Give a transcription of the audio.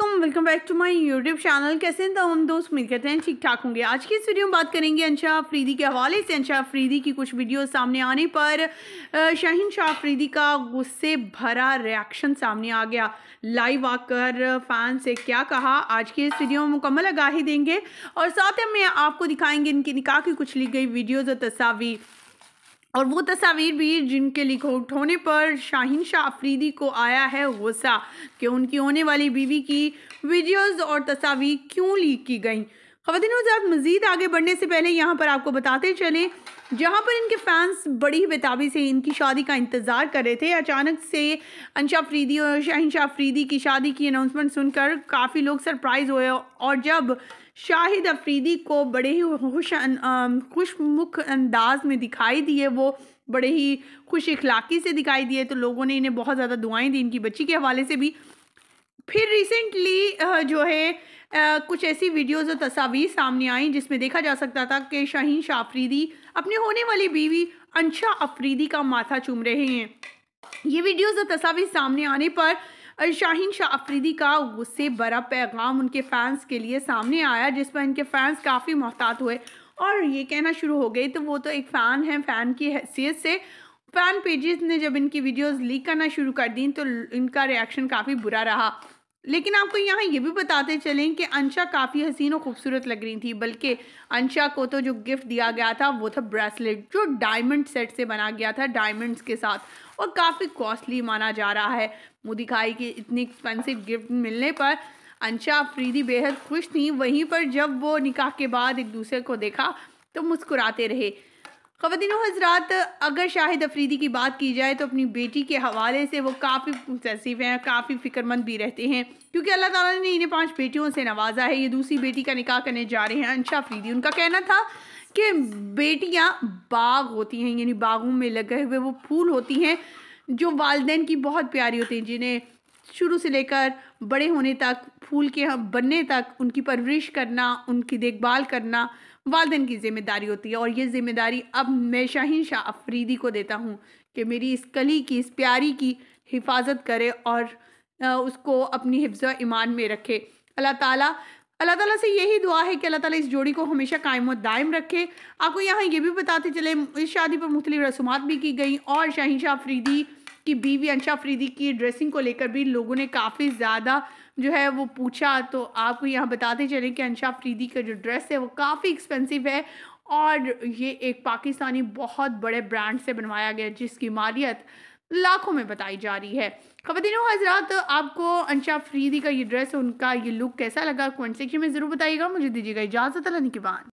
अल्लाम welcome back to my YouTube channel कैसे हैं तो हम दोस्त उम्मीद करते हैं ठीक ठाक होंगे आज की इस वीडियो में बात करेंगे अनशा अफरीदी के हवाले से अनशा अफरीदी की कुछ वीडियो सामने आने पर शाहीन शाह अफरीदी का गुस्से भरा रिएक्शन सामने आ गया लाइव आकर फैन से क्या कहा आज की इस वीडियो में मुकम्मल आगाही देंगे और साथ ही हमें आपको दिखाएंगे इनकी निकाह की कुछ ली गई वीडियोज़ और तस्वीर और वो तस्वीर भी जिनके लिखो उठोने पर शाहिन शाह अफरीदी को आया है गुस्सा कि उनकी होने वाली बीवी की वीडियोस और तस्वीर क्यों लीक की गई खवतिन वजात मज़ीद आगे बढ़ने से पहले यहाँ पर आपको बताते चलें जहाँ पर इनके फैंस बड़ी बेताबी से इनकी शादी का इंतज़ार कर रहे थे अचानक से अनशा फरीदी और शाहिन शाह की शादी की अनाउंसमेंट सुनकर काफ़ी लोग सरप्राइज़ हुए और जब शाहिद अफरीदी को बड़े ही खुश खुशमुख अंदाज में दिखाई दिए वो बड़े ही खुश इखलाक़ी से दिखाई दिए तो लोगों ने इन्हें बहुत ज़्यादा दुआएं दी इनकी बच्ची के हवाले से भी फिर रिसेंटली जो है कुछ ऐसी वीडियोस और तस्वीर सामने आई जिसमें देखा जा सकता था कि शाहीन शाह अफरीदी अपने होने वाली बीवी अंशा अफरीदी का माथा चूम रहे हैं ये वीडियोज और तस्वीर सामने आने पर और शाहीन शाह अफरीदी का गुस्से बड़ा पैगाम उनके फैंस के लिए सामने आया जिस पर इनके फैंस काफ़ी मोहतात हुए और ये कहना शुरू हो गई तो वो तो एक फ़ैन है फ़ैन की हैसियत से फ़ैन पेजेस ने जब इनकी वीडियोस लीक करना शुरू कर दी तो इनका रिएक्शन काफ़ी बुरा रहा लेकिन आपको यहाँ ये भी बताते चलें कि अंशा काफ़ी हसीन और खूबसूरत लग रही थी बल्कि अंशा को तो जो गिफ्ट दिया गया था वो था ब्रेसलेट जो डायमंड सेट से बना गया था डायमंड्स के साथ और काफ़ी कॉस्टली माना जा रहा है मोदी खाई कि इतनी एक्सपेंसिव गिफ्ट मिलने पर अंशा अफरीदी बेहद खुश थी वहीं पर जब वो निकाह के बाद एक दूसरे को देखा तो मुस्कुराते रहे ख़वान हजरात अगर शाहिद अफरीदी की बात की जाए तो अपनी बेटी के हवाले से वो काफ़ी मुतसिफ हैं काफ़ी फ़िक्रमंद भी रहते हैं क्योंकि अल्लाह ताला ने इन्हें पांच बेटियों से नवाजा है ये दूसरी बेटी का निकाह करने जा रहे हैं अनशा अफरीदी उनका कहना था कि बेटियाँ बाग होती हैं यानी बागों में लगे हुए वो फूल होती हैं जो वालदेन की बहुत प्यारी होती हैं जिन्हें शुरू से लेकर बड़े होने तक फूल के बनने तक उनकी परवरिश करना उनकी देखभाल करना वालदेन की ज़िम्मेदारी होती है और ये ज़िम्मेदारी अब मैं शाहिन शाह अफरीदी को देता हूँ कि मेरी इस कली की इस प्यारी की हिफाजत करे और उसको अपनी हिफ्ज़ ईमान में रखे अल्लाह ताला अल्लाह ताला से यही दुआ है कि अल्लाह ताला इस जोड़ी को हमेशा कायम और दायम रखे आपको यहाँ ये भी बताते चले इस शादी पर मुख्तलि रसूमात भी की गई और शाहिन शाह अफरीदी कि बीवी अंशा फ्रीदी की ड्रेसिंग को लेकर भी लोगों ने काफ़ी ज़्यादा जो है वो पूछा तो आपको यहाँ बताते चलें कि अंशा फ्रीदी का जो ड्रेस है वो काफ़ी एक्सपेंसिव है और ये एक पाकिस्तानी बहुत बड़े ब्रांड से बनवाया गया जिसकी मालियत लाखों में बताई जा रही है खवतिन हजरात आपको अंशा फरीदी का ये ड्रेस उनका ये लुक कैसा लगा कमेंट सेक्शन में ज़रूर बताइएगा मुझे दीजिएगा इजाज़त अल्लाह बात